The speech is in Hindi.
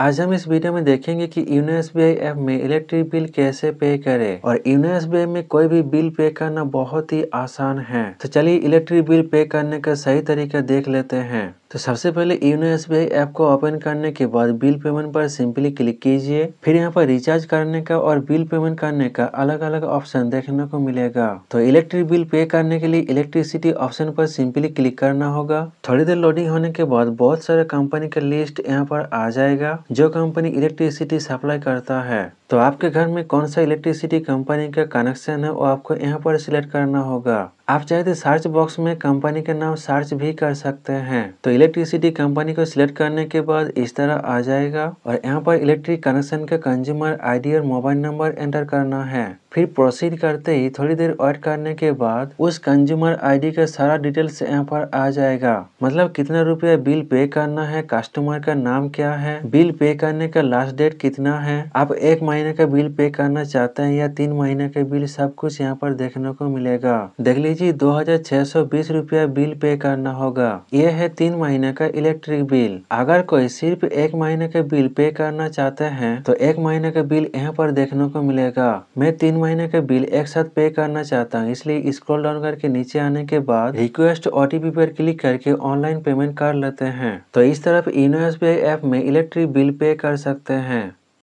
आज हम इस वीडियो में देखेंगे कि यूनो एस ऐप में इलेक्ट्रिक बिल कैसे पे करें और यूनो एस में कोई भी बिल पे करना बहुत ही आसान है तो चलिए इलेक्ट्रिक बिल पे करने का सही तरीका देख लेते हैं तो सबसे पहले यूनो एस ऐप को ओपन करने के बाद बिल पेमेंट पर सिंपली क्लिक कीजिए फिर यहाँ पर रिचार्ज करने का और बिल पेमेंट करने का अलग अलग ऑप्शन देखने को मिलेगा तो इलेक्ट्रिक बिल पे करने के लिए इलेक्ट्रिसिटी ऑप्शन पर सिंपली क्लिक करना होगा थोड़ी देर लोडिंग होने के बाद बहुत सारे कंपनी का लिस्ट यहाँ पर आ जाएगा जो कंपनी इलेक्ट्रिसिटी सप्लाई करता है। तो आपके घर में कौन सा इलेक्ट्रिसिटी कंपनी का कनेक्शन है वो आपको यहाँ पर सिलेक्ट करना होगा आप चाहे तो सर्च बॉक्स में कंपनी का नाम सर्च भी कर सकते हैं तो इलेक्ट्रिसिटी कंपनी को सिलेक्ट करने के बाद इस तरह आ जाएगा और यहाँ पर इलेक्ट्रिक कनेक्शन का कंज्यूमर आईडी और मोबाइल नंबर एंटर करना है फिर प्रोसीड करते ही थोड़ी देर वेट करने के बाद उस कंज्यूमर आईडी का सारा डिटेल्स यहाँ पर आ जाएगा मतलब कितना रुपया बिल पे करना है कस्टमर का नाम क्या है बिल पे करने का लास्ट डेट कितना है आप एक महीने महीने का बिल पे करना चाहते हैं या तीन महीने के बिल सब कुछ यहाँ पर देखने को मिलेगा देख लीजिए दो हजार बिल पे करना होगा यह है तीन महीने का इलेक्ट्रिक बिल अगर कोई सिर्फ एक महीने का बिल पे करना चाहते हैं तो एक महीने का बिल यहाँ पर देखने को मिलेगा मैं तीन महीने का बिल एक साथ पे करना चाहता हूँ इसलिए स्क्रॉल डाउन करके नीचे आने के बाद रिक्वेस्ट पी पर क्लिक करके ऑनलाइन पेमेंट कर लेते हैं तो इस तरफ यूनो एस ऐप में इलेक्ट्रिक बिल पे कर सकते हैं